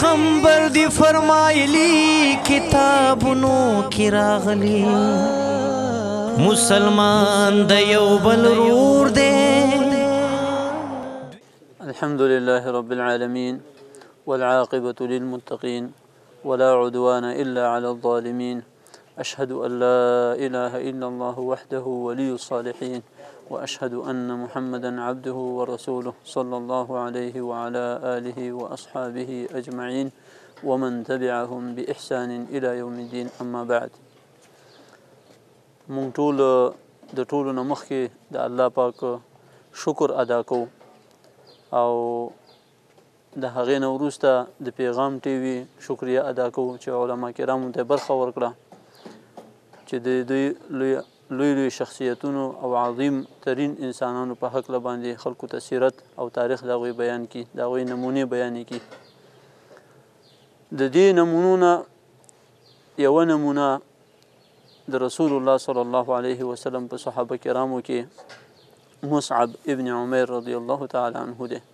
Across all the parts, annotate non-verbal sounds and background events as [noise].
پیغمبر دی فرمایلی کتابونو کې راغلی مسلمان د یو بل رور دی الحمد لله رب العالمين والعاقبة للمتقين ولا عدوان إلا على الظالمين أشهد أن لا إله إلا الله وحده ولي الصالحين وأشهد أن محمدا عبده ورسوله صلى الله عليه وعلى آله وأصحابه أجمعين ومن تبعهم بإحسان إلى يوم الدين أما بعد مونږ ټول د ټولو نه مخکې د الله پاک شکر ادا کوو او د هغې نه وروسته د پیغام ټی وي شکریه ادا کوو چې علما کرامو ته برخه ورکړه چې د دوی لوی لوی لوی شخصیتونو او عظیم ترین انسانانو په حق باندې خلکو ته سیرت او تاریخ دا غوي بیان کی دا غوي نمونه بیان کی د دې نمونونه یو نمونه د رسول الله صلی الله علیه وسلم په صحابه کرامو کې مصعب ابن عمر رضی الله تعالی عنه ده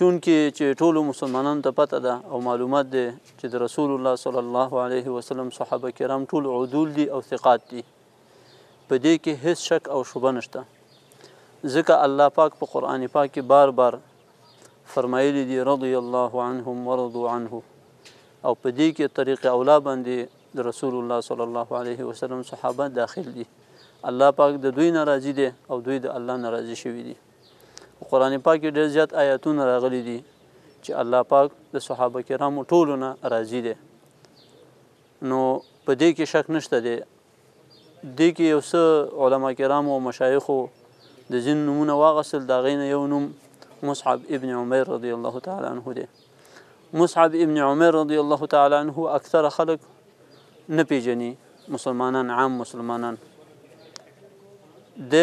چون کې چې ټول مسلمانانو ته پته ده او معلومات ده چې د رسول الله صلی الله علیه وسلم صحابه کرام ټول عدول دي او ثقات دي په دې کې هیڅ شک او شوبه نشته ځکه الله پاک په پا قران پاک کې بار بار فرمایلی دی رضی الله عنهم ورضوا عنه او په دې کې طریق اولا باندې د رسول الله صلی الله علیه وسلم صحابه داخل دي الله پاک د دوی ناراضي دي او دوی د الله ناراضي شوی دي قران پاک کې ډېر زیات آیاتونه راغلي دي چې الله پاک د صحابه کرامو ټولو نه راضي دي نو په دې کې شک نشته دی دې کې یو څه علما کرامو او مشایخو د ځین نمونه واغسل دا غینه یو نوم مصعب ابن عمر رضی الله تعالی عنه دی مصعب ابن عمر رضی الله تعالی عنه اکثر خلک نه پیژني مسلمانان عام مسلمانان د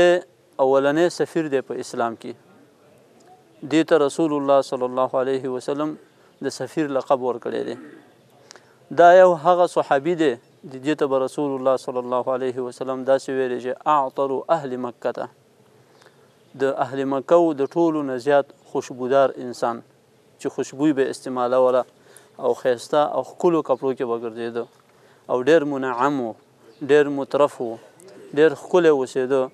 اولنې سفیر دی په اسلام کې دې ته رسول الله صلی الله علیه وسلم د سفیر لقب ورکړی دی دا یو هغه صحابي دی د دې ته رسول الله صلی الله علیه وسلم داسې ویلی چې اعطر اهل مکه ته د اهل مکه او د ټولو نه زیات خوشبودار انسان چې خوشبوی به استعماله ولا او خیسته او ښکلو کپړو کې وګرځېده او ډېر منعم و ډېر مترف و ډېر ښکلی اوسېده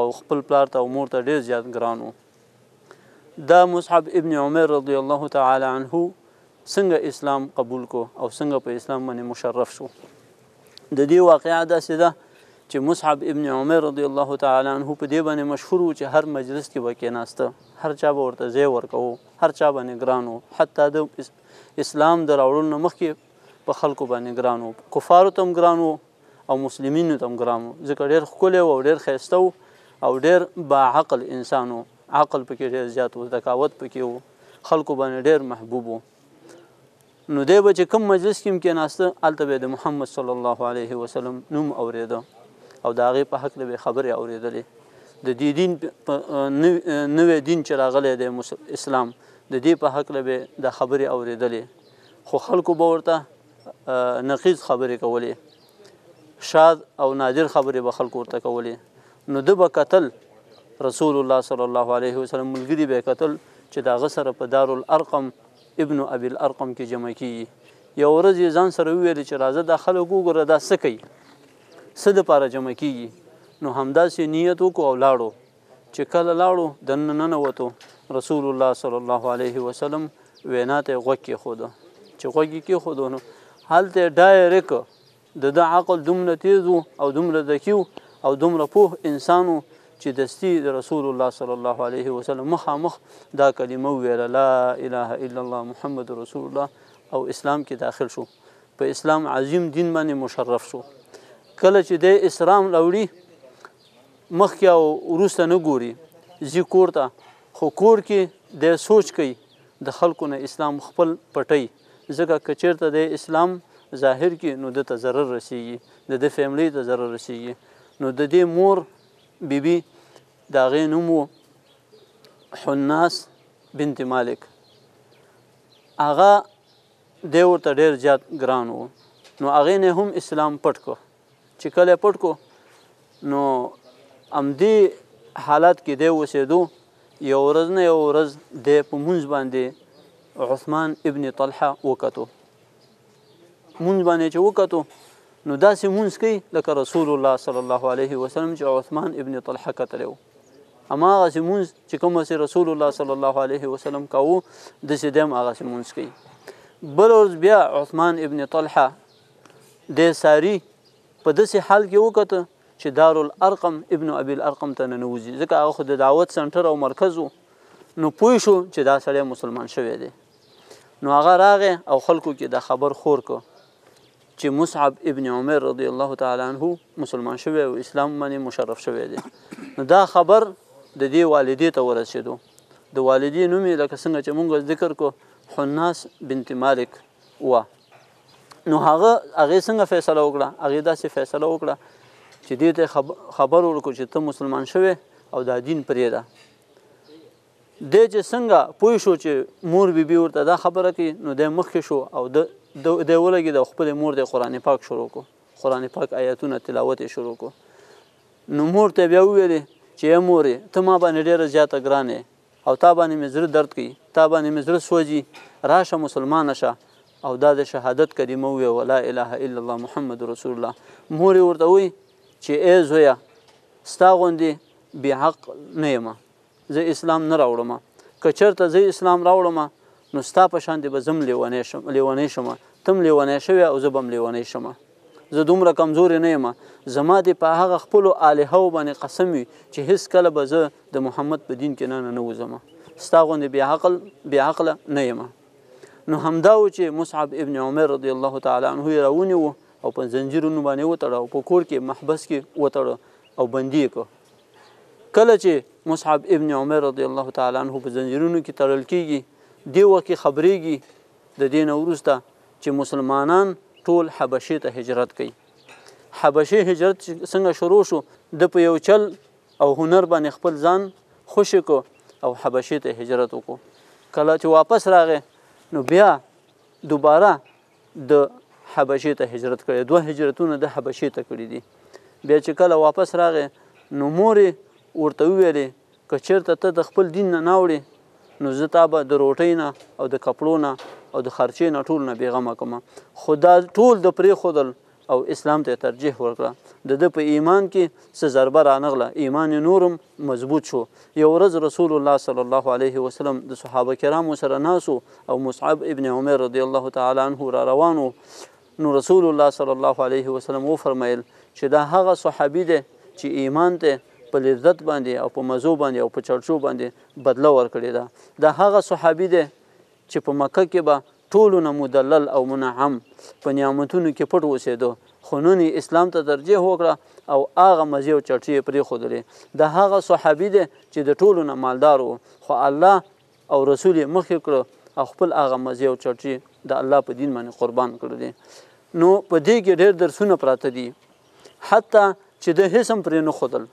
او خپل پلار ته او مور ته ډېر زیات ګران و دا مصعب ابن عمر رضی الله تعالی عنه څنګه اسلام قبول کو او څنګه په اسلام باندې مشرف شو د دې واقعا دا سده چې مصعب ابن عمر رضی الله تعالی عنه په دې باندې مشهور و چې هر مجلس کې وکیناسته هر چا به ورته ځای ورکو هر چا باندې ګران وو حتی د اسلام د راوړلو نه مخکې په خلکو باندې ګران وو کفارو ته هم ګران وو او مسلمانینو ته هم ګران وو ځکه ډېر ښکلی او ډېر ښایسته او ډېر با عقل انسان وو عقل پکې ډېر زیات و ذکاوت پکې و خلکو باندې ډېر محبوب و نو دی به چې کوم مجلس کې کې ناسته الته به د محمد صلی الله علیه وسلم نوم اوریدو او د هغې په حق به خبرې اوریدلې د دې دین نوې دین چې راغلی دی اسلام د دې په حق به د خبرې اوریدلې خو خلکو به ورته نقیز خبرې کولې شاد او نادر خبرې به خلکو ورته کولې نو ده به قتل رسول الله صلی الله علیه وسلم ملګری به قتل چې دا غسر په دار الارقم ابن ابي الارقم کې جمع کیږي یو ورځ ځان سره ویل چې راځه د خلکو ګره دا سکی صد پاره جمع کیږي نو همداسې نیت وکړو او لاړو چې کله لاړو دن نه نوتو رسول الله صلی الله علیه وسلم وینا ته غوږ خود چې غوږ کې خود نو هلته ډایرک د د عقل دومره تیز او دومره دکیو او دومره پوه انسانو چې دستی د رسول الله صلی الله علیه وسلم مخامخ دا کلمه ویله لا اله الا الله محمد رسول الله او اسلام کې داخل شو په اسلام عظیم دین باندې مشرف شو کله چې د اسلام لوړی مخکې او وروسته نه ګوري زی کور ته خو کور کې د سوچ کوي د خلکو نه اسلام خپل پټي ځکه کچیرته د اسلام ظاهر کې نو د ته ضرر رسیږي د د فیملی ته ضرر رسیږي نو د دې مور بیبي د هغې نوم و حناس بنت مالک هغه دی ورته ډېر زیات ګران و نو هغې نه هم اسلام پټ کو چې کله پټ کو نو همدې حالات کې دی اوسېدو یو ورځ نه یو ورځ دی په مونځ باندې عثمان ابن طلحه وکتو مونځ باندې چې وکتو نو داسې مونږ کوي لکه رسول الله صلی الله علیه وسلم چې عثمان ابن طلحه کتلو اما هغه مونږ چې کوم سي رسول الله صلی الله علیه وسلم کاوه د سې دم هغه مونږ کوي بل ورځ بیا عثمان ابن طلحه د ساری په داسې حال کې وکړه چې دارالارقم ابن ابي الارقم ته ننوځي ځکه هغه خو د دعوت سنټر او مرکز نو پوه شو چې دا سړی مسلمان شوی دی نو هغه راغې او خلکو کې دا خبر خور کو چې مصعب ابن عمر رضی الله تعالی عنه مسلمان شوی او اسلام باندې مشرف شوی دی نو دا خبر د دې والدې ته ورسېدو د والدې نوم یې لکه څنګه چې مونږ ذکر کو حناس بنت مالک وا نو هغه هغه څنګه فیصله وکړه هغه داسې فیصله وکړه چې دې ته خبر ورکو چې ته مسلمان شوی او دا دین پرې ده د چې څنګه پوه شو چې مور بیبي ورته دا خبره کوي نو د مخکې شو او د دی ولګید او خپل مور د قران پاک شروع کو قران پاک آیاتونه تلاوت شروع کو نو مور ته بیا ویلې چې مورې ته ما باندې ډېره زیاته ګرانه او تا باندې مې زړه درد کوي تا باندې مې زړه سوځي راشه مسلمان شه او دا د شهادت کریمه وی ولا اله الا الله محمد رسول الله مورې ورته وی چې ای زویا ستا غوندې بې حق نه یم زه اسلام نه راوړم که چېرته زه اسلام راوړم نو ستا په شان دی به زم لیونی شم لیونی شم تم لیونی شوی او زه به هم لیونی شم زه دومره کمزورې نه یم زما دی په هغه خپلو الهو باندې قسم وي چې هیڅکله به زه د محمد په دین کې نه نه وځم ستا غوندې بیا عقل بیا عقله نه یم نو همدا و چې مصعب ابن عمر رضی الله تعالی عنه یې راونی و او په زنجیرونو باندې وتړه په کور کې محبس کې وتړه او بندي کړ کله چې مصعب ابن عمر رضی الله تعالی عنه په زنجیرونو کې تړل کیږي دی وکه خبرېږي د دین وروسته چې مسلمانان ټول حبشې ته هجرت کوي حبشې هجرت څنګه شروع شو د په یو چل او هنر باندې خپل ځان خوش کو او حبشې ته هجرت وکړو کله چې واپس راغې نو بیا دوباره د حبشې ته هجرت کړی دوه هجرتونه د حبشې ته کړی دي بیا چې کله واپس راغې نو مورې ورته وویلې که چېرته ته د خپل دین نه ناوړې نو زه تا به د روټۍ نه او د کپړو نه او د خرچې نه ټول نه بېغمه کوم خو دا ټول د پرېښودل او اسلام ته ترجیح ورکړه د ده په ایمان کې څه ضربه رانغله ایمان نورم مضبوط شو یو ورځ رسول الله صلی الله علیه وسلم د صحابه کرامو سره ناسو او مصعب ابن عمر رضی الله تعالی عنه را روانو نو رسول الله صلی الله علیه وسلم وفرمایل چې دا هغه صحابي دی چې ایمان ته خپل عزت باندې او په مزو باندې او په چرچو باندې بدله ورکړې ده دا هغه صحابي دی چې په مکه کې به ټولو نه مدلل او منعم په نعمتونو کې پټ اوسېدو خو نن اسلام ته ترجیح وکړه او هغه مزې او چټې یې پرېښودلې د هغه صحابي دی چې د ټولو نه مالدار و خو الله او رسول یې مخکې کړه او خپل هغه مزې او چټې د الله په دین باندې قربان کړی دی نو په دې کې ډېر درسونه پراته دي حتی چې د هیڅ هم پرې نه ښودل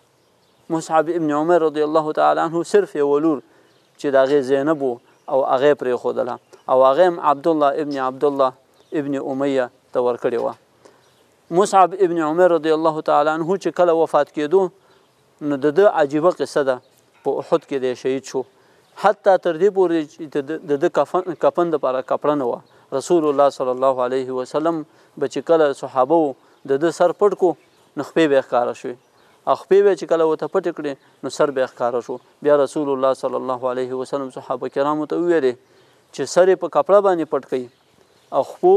مصعب ابن عمر رضی الله تعالی عنہ صرف یو لور چې د زینب او هغه پرې خودله او هغه عبد الله ابن عبد الله ابن امیه ته ورکړی و مصعب ابن عمر رضی الله تعالی عنہ چې کله وفات کېدو نو د د عجیبه قصه ده په احد کې دی شهید شو حتی تر دې پورې چې د کفن کفن لپاره کپړه نه و رسول الله صلی الله علیه وسلم بچ کله صحابه د سر پټ کو نخپې به ښکارا شوی خپې وې چې کله وته پټ کړې نو سر به ښکارا شو بیا رسول الله صلی الله علیه وسلم صحابه کرامو ته ویل چې سر په کپړه باندې پټ کړي او خپو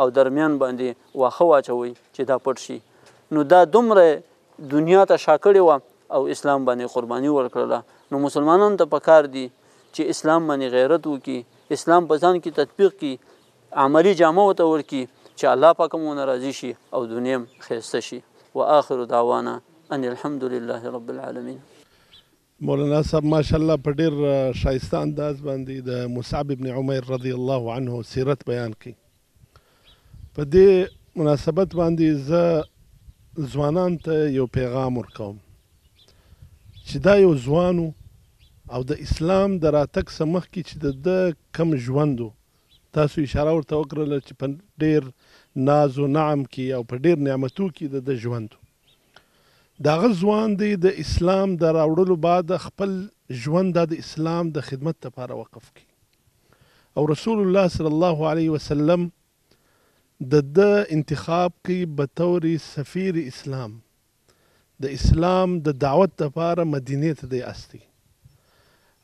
او درمیان باندې واخه واچوي چې دا پټ شي نو دا دومره دنیا ته شاکړې و او اسلام باندې قرباني ورکړله نو مسلمانانو ته پکار دي چې اسلام باندې غیرت وکړي اسلام په ځان کې تطبیق کړي عملی جامه وته ورکړي چې الله پاک مون راضي شي او دنیا خیسته شي واخر دعوانا ان الحمد لله رب العالمین مولانا صاحب ماشاءالله په ډیر شایسته انداز باندې د مصعب ابن عمر رضی الله عنه سیرت بیان کړي په دې مناسبت باندې زه ځوانان ته یو پیغام ورکوم چې دا یو ځوانو او د اسلام د راتګ سره مخکې چې د کم ژوندو تاسو اشاره ورته وکړله چې په ډیر ناز و نعم کې او په ډیر نعمتو کې د ژوندو داغه ځوان دی د اسلام د راوړلو بعد خپل ژوند د اسلام د خدمت لپاره وقف کی او رسول الله صلی الله علیه وسلم د د انتخاب کی به تور سفیر اسلام د اسلام د دعوت لپاره مدینه ته دی استي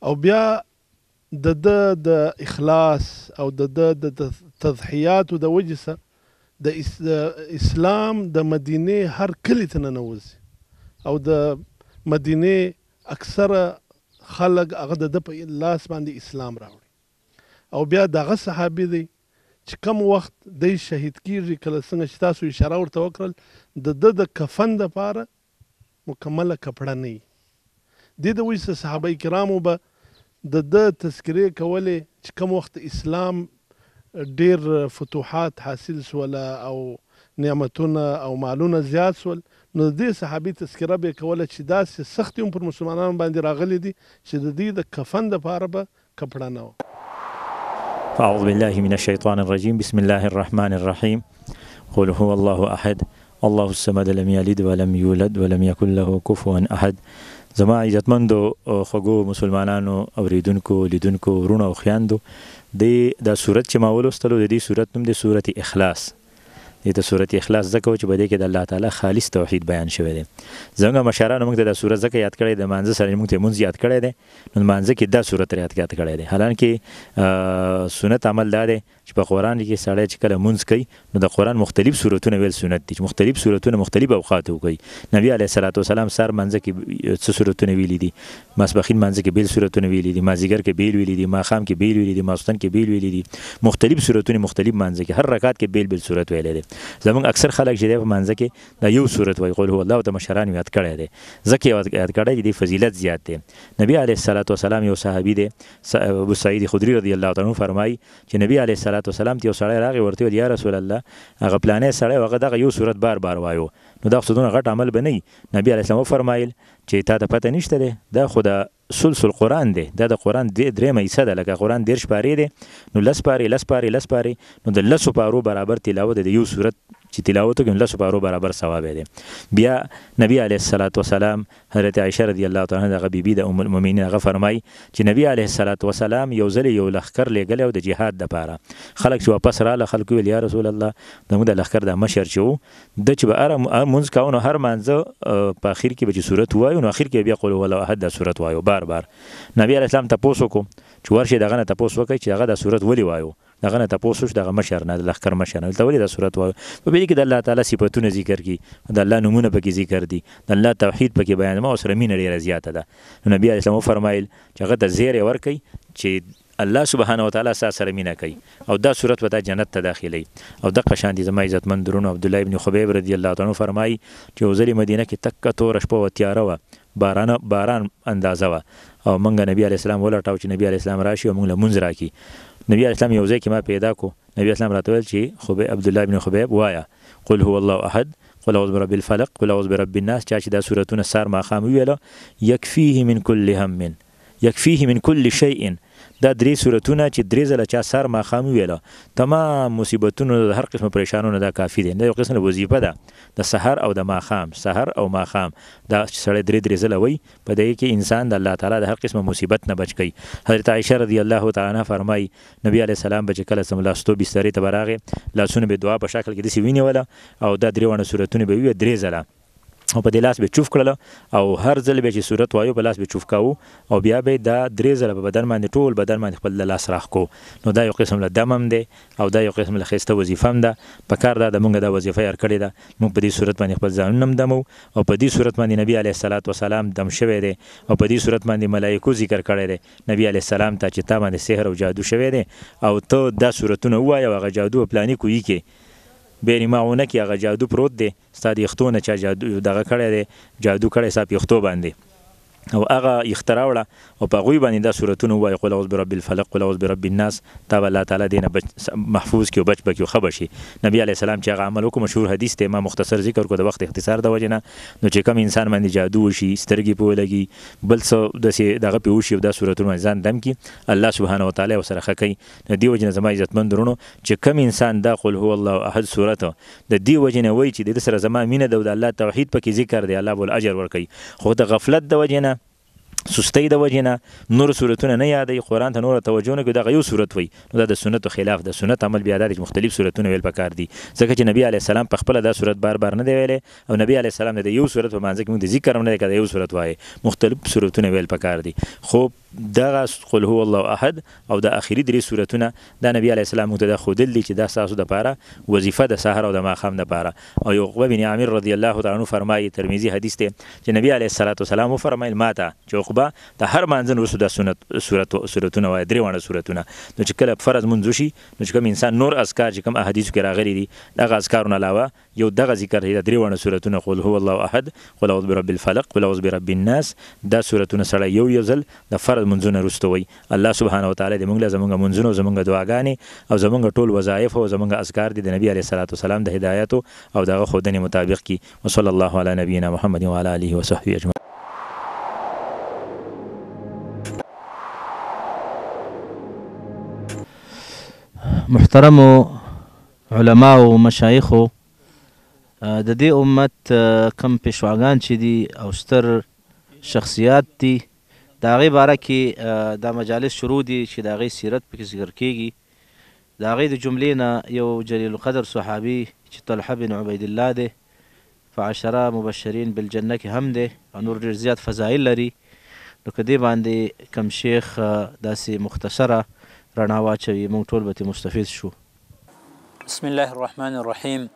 او بیا د د د اخلاص او د د تضحیات او د وجسه د اسلام د مدینه هر کلی ته ننوځي او د مدینه اکثر خلق هغه د په لاس باندې اسلام راوړي او بیا دغه صحابي دی چې کم وخت د شهید کیږي کله څنګه چې تاسو اشاره ورته وکړل د د د کفن د پاره مکمله کپړه نه دي د وې صحابه کرامو به د د تذکرې کولې چې کم وخت اسلام ډیر فتوحات حاصل سول او نعمتونه او مالونه زیات سول نو د دې صحابي تذکره به کوله چې داسې سختي هم پر مسلمانانو باندې راغلي دي چې د دې د کفن د پاره به کپړه نه و اعوذ بالله من الشیطان الرجیم بسم الله الرحمن الرحیم قل هو الله احد الله الصمد لم یلد ولم یولد ولم یکن له کفوا احد زما عزتمندو خوګو مسلمانانو اوریدونکو لیدونکو ورونو او خیاندو د دا صورت چې ما ولوستلو د دې صورت نوم د صورت اخلاص دې ته صورت اخلاص زکه چې بده کې د الله تعالی خالص توحید بیان شوی دی زنګ مشران موږ د صورت زکه یاد کړی د مانزه سره موږ ته مونږ یاد کړی دی نو مانزه کې دا صورت یاد کړی دی حالانکه سنت عمل دا دی چې په قران کې سړی چې کله مونږ کوي نو د قران مختلف صورتونه ویل سنت دي چې مختلف صورتونه مختلف اوقات وکي نبی علیه الصلاۃ والسلام سر منځ کې څه صورتونه ویل دي مسبخین منځ کې بیل صورتونه ویل دي مازیګر کې بیل ویل دي ماخام کې بیل ویل دي ماستن کې بیل ویل دي مختلف صورتونه مختلف منځ کې هر رکعت کې بیل بیل صورت ویل دي زمونږ اکثر خلک چې په منځ کې دا یو صورت وایي قول هو الله د مشران یاد کړی دی ځکه یاد کړی دی فضیلت زیات دی نبی علیه الصلاۃ والسلام یو صحابي دی ابو سعید خدری رضی الله تعالی عنہ فرمایي چې نبی علیه صلوات والسلام ته یو سړی راغی ورته ویل یا رسول الله هغه پلانې سړی هغه دغه یو صورت بار بار وایو نو دا خصدونه غټ عمل بنې نبی علی السلام فرمایل چې تا ته پته نشته دی دا خو د سلسل قران دی دا د قران د درې مېسه ده لکه قران دیرش پاره دی نو لس پاره لس پاره لس پاره نو د لسو پارو برابر تلاوت دی یو صورت چې تلاوت کوي لس پارو برابر ثواب دی بیا نبی علیه الصلاۃ والسلام حضرت عائشه رضی الله تعالی عنها غبیبی د ام المؤمنین هغه فرمای چې نبی علیه الصلاۃ والسلام یو ځل یو لخر لګل او د جهاد د پاره خلک چې واپس رااله خلکو ویل یا رسول الله دمو د لخر د مشر چې د چې به اره مونږ کاونه هر منځ په اخر کې به چې صورت وایو نو اخر کې بیا قول ولا احد صورت وایو بار بار نبی علیه السلام تاسو کو چې ورشه دغه نه تاسو وکړي چې هغه د صورت ولي وایو دغه نه تاسو شو دغه مشر نه د لخر مشر نه ولې دا صورت وایي په دې کې د الله تعالی صفاتونه ذکر کی د الله نمونه پکې ذکر دي د الله توحید پکې بیان ما سره مين لري زیاته ده نو نبی اسلام فرمایل چې هغه د زیره ورکي چې الله سبحانه و تعالی سره سره مینا کوي او دا صورت ودا جنت ته داخلي او د قشان دي زما عزت مند درون عبد الله ابن خبيب رضی الله تعالی فرمای چې وزري مدینه کې تک تور شپه و تیاره و باران باران اندازه و او منګه نبی علی السلام ولټاو چې نبی علی السلام راشي او موږ له منځ راکی نبی اسلام یو ځای کې ما پیدا کو نبی اسلام راته ویل چې خبیب عبد الله بن خبیب وایا قل هو الله احد قل اعوذ برب الفلق قل اعوذ برب الناس چا چې دا سورتونه سار ما خام ویله یکفیه من کل هم من یکفیه من کل شیء دا درې صورتونه چې درې ځله چا سر ماخام ویله تمام مصیبتونو د هر قسم پریشانونو دا کافی دي دا یو قسم وظیفه ده د سحر او د ماخام سحر او ماخام دا سړی درې درې ځله وای په دې کې انسان د الله تعالی د هر قسم مصیبت نه بچ کی حضرت عائشه رضی الله تعالی عنها فرمای نبی علی السلام بچ کله سم لاستو بسترې ته براغه لاسونه به دعا په شکل کې دسی ویني ولا او دا درې ونه صورتونه به وي درې ځله او په دې لاس به چوف کړل او هر ځل به چې صورت وایو په لاس به چوف کاو او بیا به دا درې ځله په بدن باندې ټول بدن باندې خپل لاس راخکو نو دا یو قسم له دمم دی او دا یو قسم له خسته وظیفه هم ده په کار دا د مونږ د وظیفه یې کړی ده مونږ په دې صورت باندې خپل ځان نم دمو او په دې صورت باندې نبی علیه الصلاۃ والسلام دم شوی دی او په دې صورت باندې ملایکو ذکر کړی دی نبی علیه السلام ته چې تا باندې سحر او جادو شوی دی او ته دا صورتونه وایو هغه جادو پلانې کوی کې بین ما اونه کې هغه جادو پروت دی ستا د یختونه چا جادو دغه کړی دی جادو کړی ستا په یختو باندې او هغه اختراوړه او په غوی باندې دا صورتونه وای قول اعوذ برب الفلق قول اعوذ برب الناس تا الله تعالی دینه محفوظ کیو بچ بکیو خبشي نبی علی السلام چې هغه عمل وکړ مشهور حدیث ته ما مختصر ذکر کو د وخت اختصار د وجنه نو چې کم انسان باندې جادو وشي سترګې په لګي بل څه د سي دغه په وشي د صورتونو ځان دم کی الله سبحانه و تعالی وسره خکې نو دی وجنه زما عزت مند ورونو چې کم انسان دا قول هو الله احد صورت د دی وجنه وای چې د سره زما مینه د الله توحید په کې ذکر دی الله بول اجر ورکي خو د غفلت د وجنه سستی د وجه نه نور صورتونه نه یادې قرآن ته نور توجه نه کوي دغه یو صورت وي نو دا د سنتو خلاف د سنت عمل بیا د مختلف صورتونه ویل پکار دي ځکه چې نبی علی السلام په خپل دا صورت بار بار نه دی ویلې او نبی علی السلام د یو صورت په منځ کې موږ ذکر هم نه کړ یو صورت وایي مختلف صورتونه ویل پکار دي خو دغه قل هو الله احد او د اخیری درې سورتونه د نبی علی السلام ته د خودل دي چې دا ساسو د پاره وظیفه د سحر او د ماخام د پاره او عقبه بن عامر رضی الله تعالی عنہ فرمایي ترمذی حدیث ته چې نبی علی السلام فرمایل ماته چې عقبه د هر مانځن وسو د سنت سورت سورتونه وای درې وانه سورتونه نو چې کله فرض منځوشي نو چې کوم انسان نور اذکار چې کوم احادیث کې راغلي دي دغه اذکارونه علاوه یو دغه ذکر هي درې ونه سورتونه قل هو الله احد قل اعوذ برب الفلق قل اعوذ برب الناس دا سورتونه سره یو یو ځل د فرض منځونه رستوي الله سبحانه وتعالى دې موږ له زمونږ منځونو زمونږ دعاګانې او زمونږ ټول وظایف او زمونږ اذکار دې د نبی عليه الصلاه والسلام د هدایت او دغه خودنې مطابق کی وصلی الله علی نبینا محمد وعلى اله وصحبه اجمعین محترم علما او مشایخو د دې امت کم پېشواګان چې دي او ستر شخصیات دي د هغې باره کې دا مجالس شروع دي چې د هغې سیرت پکې ذکر کیږي د هغې د جملې نه یو جلیل القدر صحابي چې طلحه بن عبیدالله دی فعشره مبشرین بالجنه کې هم دی او نور ډېر زیات فضایل لري نو که دې باندې کم شیخ داسې مختصره رڼا واچوي موږ ټول به مستفید شو بسم الله الرحمن الرحیم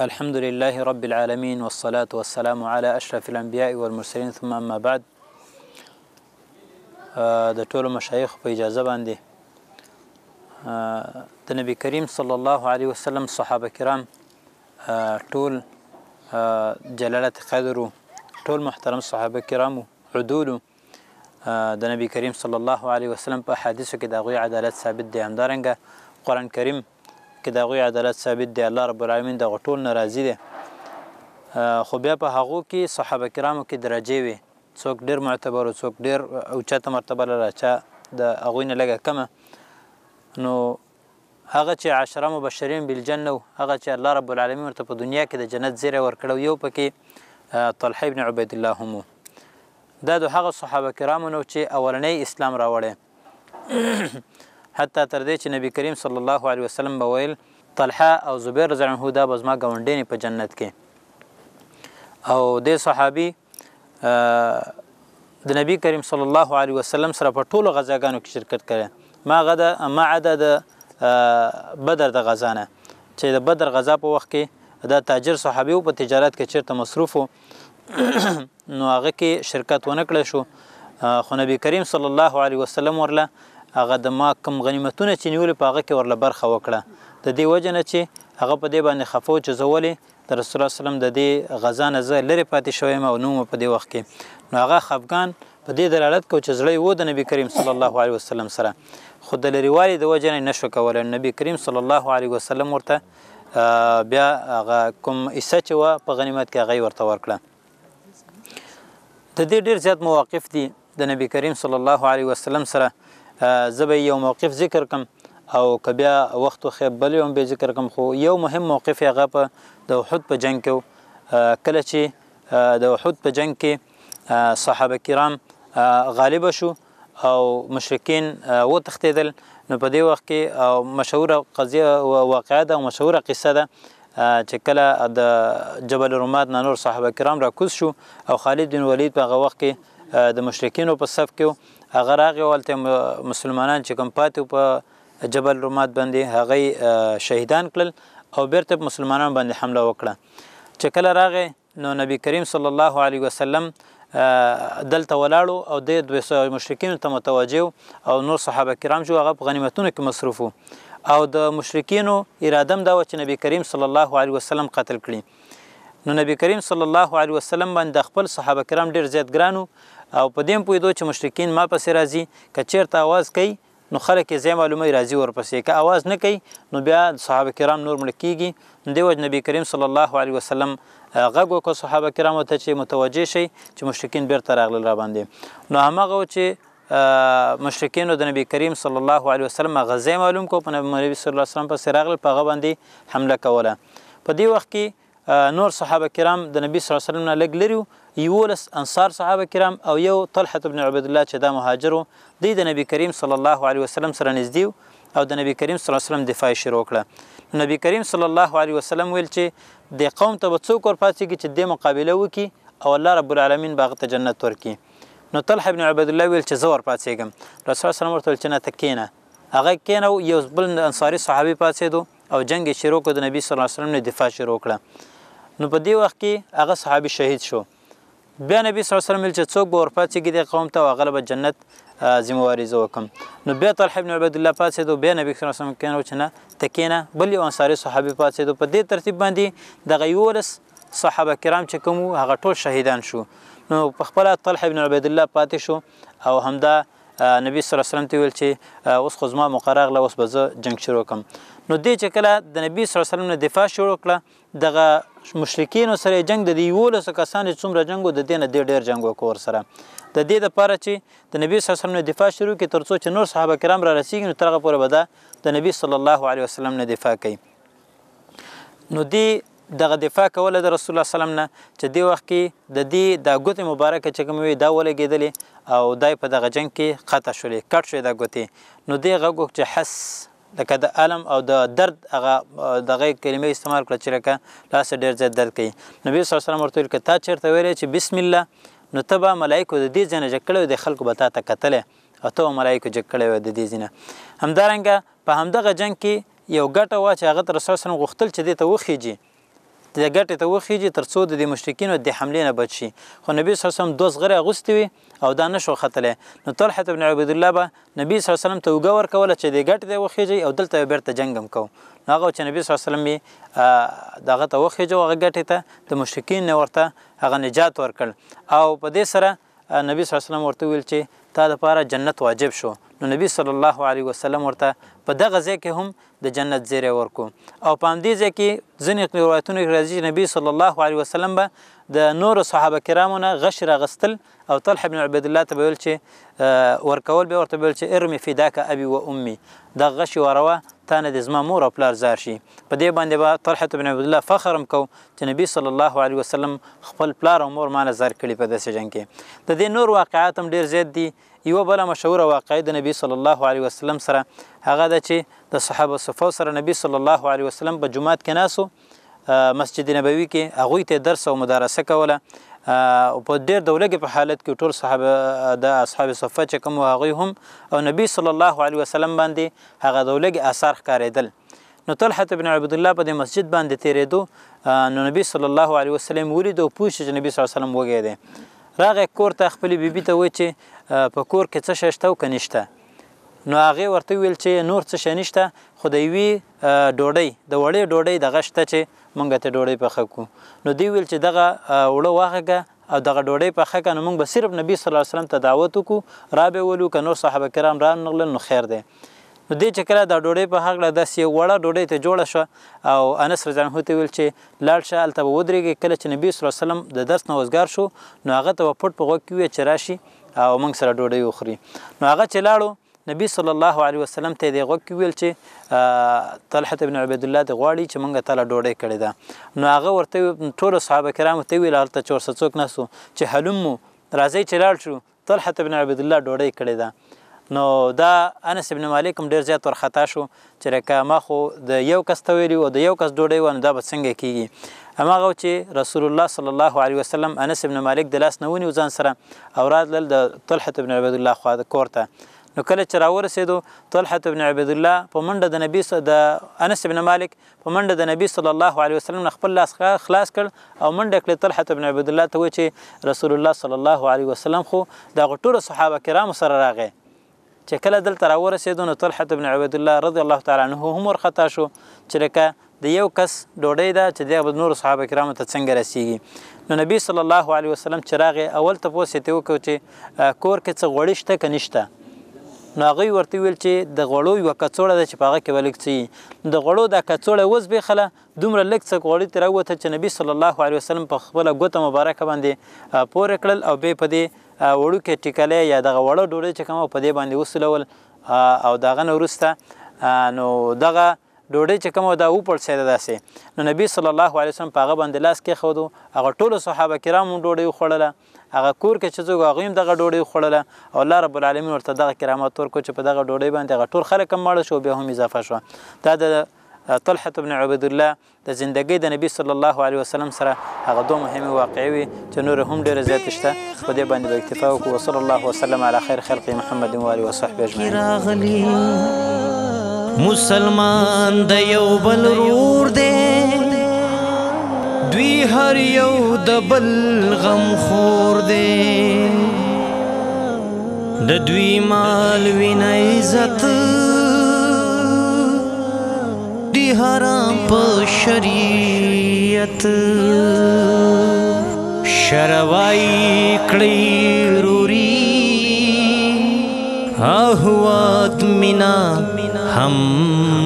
الحمد لله رب العالمين والصلاة والسلام على أشرف الأنبياء والمرسلين ثم أما بعد د ټولو مشایخ په اجازه باندې د نبی کریم صلی الله علیه وسلم صحابه کرام ټول جلالت قدر ټول محترم صحابه کرام عدول د نبی کریم صلی الله علیه وسلم په حدیثو کې د غوی عدالت ثابت دی همدارنګه قران کریم کې د هغوی عدالت ثابت دی الله رب العالمین دغه ټول نه راضي دی خو بیا په هغو کې صحابه کرامو کې درجې وي څوک ډېر معتبر او څوک ډېر اوچته مرتبه لرله چا د هغوی نه لږه کمه نو هغه چې عشره مبشرین بالجنه هغه چې الله رب العالمین ورته په دنیا کې د جنت زیره ورکړو یو پکې طلحه ابن عبید الله هم دا د هغه صحابه کرامو نو چې اولنی اسلام راوړی [clears throat] حتی تر دې چې نبی کریم صلی الله علیه وسلم بویل طلحه او زبیر رضی الله عنه دا بزما غونډین په جنت کې او د صحابي د نبی کریم صلی الله علیه وسلم سره په ټولو غزاګانو کې شرکت کړي ما غدا ما عدد بدر د غزانه چې د بدر غزا په وخت کې دا تاجر صحابي په تجارت کې چیرته مصروف [clears throat] نو هغه کې شرکت ونه کړ شو خو نبی کریم صلی الله علیه وسلم ورله هغه د ما کم غنیمتونه چې نیول په هغه کې ورله برخه وکړه د دې وجه نه چې هغه په دې باندې خفو چې زولې د رسول الله سلام د دې غزا نه زه لرې پاتې شوم او نوم په دې وخت کې نو هغه خفقان په دې دلالت کو چې زړی و د نبی کریم صلی الله علیه وسلم سره خو د لریوالي د وجه نه نشو کولای نبی کریم صلی الله علیه وسلم ورته بیا هغه کوم حصه چې وه په غنیمت کې هغه ورته ورکړه د دې ډیر زیات مواقف دي د نبی کریم صلی الله علیه وسلم سره زبې یو موقف ذکر کم او که بیا وخت خو بل یو به ذکر کم خو یو مهم موقف هغه په د احد په جنگ کې کله چې د احد په جنگ کې صحابه کرام غالب شو او مشرکین و تختیدل نو په دې وخت کې او مشهوره قضیه واقعه ده او مشهوره قصه ده چې کله د جبل رومات نور صحابه کرام را کوز شو او خالد بن ولید په هغه وخت کې د مشرکینو په صف کې هغه راغی ولته مسلمانان چې کوم پاتې په جبل رومات باندې هغه شهیدان کړل او بیرته مسلمانان باندې حمله وکړه چې کله راغی نو نبی کریم صلی الله علیه وسلم دلته ولاړو او د 200 مشرکین ته متوجه او نور صحابه کرام جو هغه غنیمتونو کې مصرفو او د مشرکینو اراده دا و چې نبی کریم صلی الله علیه وسلم قتل کړي نو نبی کریم صلی الله علیه وسلم باندې خپل صحابه کرام ډیر زیات ګرانو او په دې پوی دوه چې مشرکین ما پسې راځي کچیرته आवाज کوي نو خلک یې زې معلومه راځي ورپسې که आवाज نه کوي نو بیا صحابه کرام نور مړ کیږي د وج نبی کریم صلی الله علیه وسلم غږ وکړ صحابه کرام ته چې متوجه شي چې مشرکین بیرته راغلل را باندې نو هغه چې مشرکینو د نبی کریم صلی الله علیه وسلم غزې معلوم کو په نبی صلی الله علیه وسلم په سراغ په غبندې حمله کوله په دې وخت کې نور صحابه کرام د نبی صلی الله علیه وسلم نه لګ لري یولس انصار صحابه کرام او یو طلحه ابن عبد الله چې دا مهاجرو د نبی کریم صلی الله علیه وسلم سره نږدې او د نبی کریم صلی الله علیه وسلم دفاع شروع کړه نبی کریم صلی الله علیه وسلم ویل چې د قوم ته څوک ورپاتېږي چې د مقابله وکي او الله رب العالمین باغ ته جنت ورکي نو طلحه ابن عبد الله ویل چې زور پاتېږم رسول الله ورته چې نه تکینه هغه کینو یو بل انصاری صحابي پاتېدو او جنگ شروع کړ د نبی صلی الله علیه وسلم نه دفاع شروع کړه نو په دې وخت کې هغه صحابي شهید شو بیا نبی صلی الله علیه وسلم چې څوک به ورپاتېږي دې قوم ته هغه به جنت ذمواري زه وکم نو بیا طلحه بن عبید الله پاتېدو بیا نبی صلی الله علیه وسلم کینو چې نه ته کینه بل یو انصاري صحابي پاتېدو په دې ترتیب باندې دغه یولس صحابه کرام چې کوم هغه ټول شهیدان شو نو په خپل طلحه بن عبید الله پاتې شو او همدا نبی صلی الله علیه وسلم ته ویل چې اوس خو زما مقرر له اوس به زه جنگ شروع کوم نو دې چې کله د نبی صلی الله علیه وسلم نه دفاع شروع کړه دغه مشرکین سره جنگ د دیولس کسانو څومره جنگو د دینه ډېر ډېر جنگ وکور سره د دې لپاره چې د نبی صلی الله علیه وسلم دفاع شروع کړي ترڅو چې نور صحابه کرام را رسیږي نو ترغه پورې به د نبی صلی الله علیه وسلم نه دفاع کوي نو دی دغه دفاع کوله د رسول الله سلام نه چې دی وخت کې د دې د ګوت مبارک چې کوم وی دا ولګېدلې او دای په دغه جنگ کې قطع شولې کټ شوې د ګوتې نو دی غوږ چې حس لکه د الم او د درد هغه دغه کلمې استعمال کړ چې لکه لاس ډیر زیات درد کوي نبی صلی الله علیه وسلم ورته ویل کته چیرته ویل چې بسم الله نو تبا ملائکه د دې ځنه جکړو د خلکو بتا ته کتلې او ته ملائکه جکړو د دې ځنه همدارنګه په همدغه جنگ کې یو ګټه وا چې هغه رسول الله غوښتل چې دې ته وخیږي د ګټې ته وخیږي تر څو د مشرکینو د حملې نه بچ شي خو نبی صلی الله علیه وسلم دوه زغره اغوستې وي او دا نشو ختلې نو طلحه بن عبید الله به نبی صلی الله علیه وسلم ته وګه ورکوله چې د ګټې ته وخیږي او دلته بیرته جنگ هم کو نو هغه چې نبی صلی الله علیه وسلم دغه ته وخیږي هغه ګټې ته د مشرکین نه ورته هغه نجات ورکړ او په دې سره نبی صلی الله علیه وسلم ورته ویل چې تا د پاره جنت واجب شو نو نبی صلی الله علیه وسلم ورته په دغه ځای کې هم د جنت زیری ورکو او په همدې ځای کې ځینې روایتونه راځي نبی صلی الله علیه وسلم به د نور صحابه کرامو نه غش راغستل او طلحه بن عبید الله ته ویل چې ورکول به ورته ویل چې ارمي فداک ابي و امي د غش وروه تانه د زما مور او پلار زار شي په دې باندې به با طلحه بن عبید الله فخرم کو چې نبی صلی الله علیه وسلم خپل پلار او مور مال زار کړي په داسې جنگ کې د دې نور واقعات هم ډیر زیات دي یو بل مشهور واقعي د نبی صلی الله علیه وسلم سره هغه د چې د صحابه صفو سره نبی صلی الله علیه وسلم په جمعات کې ناسو مسجد نبوي کې هغه ته درس او مدارسه کوله او په ډیر دولګه په حالت کې ټول صحابه د اصحاب صفه چې کوم هغه هم او نبی صلی الله علیه وسلم باندې هغه دولګه اثر ښکارېدل نو طلحه بن عبد الله په دې مسجد باندې تیرېدو نو نبی صلی الله علیه وسلم ولید او پوښتنه نبی صلی الله علیه وسلم وګیده راغی کور ته خپل بیبي ته وای چې په کور کې څه شته او کنيشته نو هغه ورته ویل چې نور څه شنيشته خدای وی ډوډۍ د وړې ډوډۍ د غشته چې مونږ ته ډوډۍ پخ کو نو دی ویل چې دغه وړه واغه او دغه ډوډۍ په خکه نو موږ به صرف نبی صلی الله علیه وسلم ته دعوت وکړو را به ولو که نور صحابه کرام را نغلل نو خیر دی نو دې چې کله د ډوډۍ په حق له داسې وړه ډوډۍ ته جوړه شو او انس رضی الله ته ویل چې لاړ شه هلته به ودرېږي کله چې نبي صلی الله علیه وسلم د درس نه وزګار شو نو هغه ته به پټ په غوږ کې وویل چې راشي او موږ سره ډوډۍ وخوري نو هغه چې لاړو نبی صلی الله علیه وسلم ته دی غوږ ویل چې طلحه بن عبد الله دی غواړي چې مونږ تعالی ډوډۍ کړی ده نو هغه ورته ټول صحابه کرام ته ویل هلته چور سڅوک نسو چې هلمو راځي چې لاړ شو طلحه بن عبد الله ډوډۍ کړی ده نو دا انس ابن مالک هم ډیر زیات ورخطا شو چې لکه ما خو د یو کس ته ویلي او د یو کس ډوډۍ و نو دا به څنګه کیږي هماغه چې رسول الله صلی الله علیه وسلم انس ابن مالک د لاس نه ونیو ځان سره او راتلل د طلحه ابن عبید الله خوا کور ته نو کله چې راورسېدو طلحه ابن عبید الله په منډه د نبی د انس ابن مالک په منډه د نبی صلی الله علیه وسلم خپل لاس خلاص کړ او منډه کړې طلحه ابن عبید الله ته و چې رسول الله صلی الله علیه وسلم خو د غټورو صحابه کرامو سره راغی چې کله دلته راورسېدو نو طلحه بن عبید الله رضی الله تعالی عنه هم ورخطا شو چې لکه د یو کس ډوډۍ ده چې د نور صحابه کرامو ته څنګه رسیږي نو نبی صلی الله علیه وسلم چې راغې اول تپوس یې وکړو چې کور کې څه غوړی شته که نشته نو هغه ورته ویل چې د غړو یو کڅوړه د چپاغه کې ولګتي د غړو د کڅوړه وز به خله دومره لک څه غړي تر وته چې نبی صلی الله علیه وسلم په خپل غوته مبارک باندې پورې کړل او به په دې وړوکې ټیکلې یا دغه وړه ډوډۍ چې کومه په دې باندې وسولول او دغه نه وروسته نو دغه ډوډۍ چې کومه دا وپړسېده داسې نو نبی صلی الله علیه وسلم په هغه باندې لاس کېښود هغه ټولو صحابه کرامو ډوډۍ وخوړله هغه کور کې چې څوک هغوی هم دغه ډوډۍ وخوړله او الله رب العالمین ورته دغه کرامات ورکړو چې په دغه ډوډۍ باندې هغه ټول خلک هم مړه شو بیا هم اضافه شوه دا د طلحه بن عبد الله د زندګۍ د نبی صلی الله علیه وسلم سره هغه دوه مهمه واقعې چې نور هم ډېر زیات شته په دې باندې به اکتفا وکړو وصلی الله وسلم علی خیر خلق محمد و علیه وصحبه اجمعین مسلمان د یو بل رور دی دوی هر یو د بل غم خور دی د دوی مال وینه عزت प्रिहरांप शरीयत शरवाई क्लेरुरी आहु आत्मिना हम्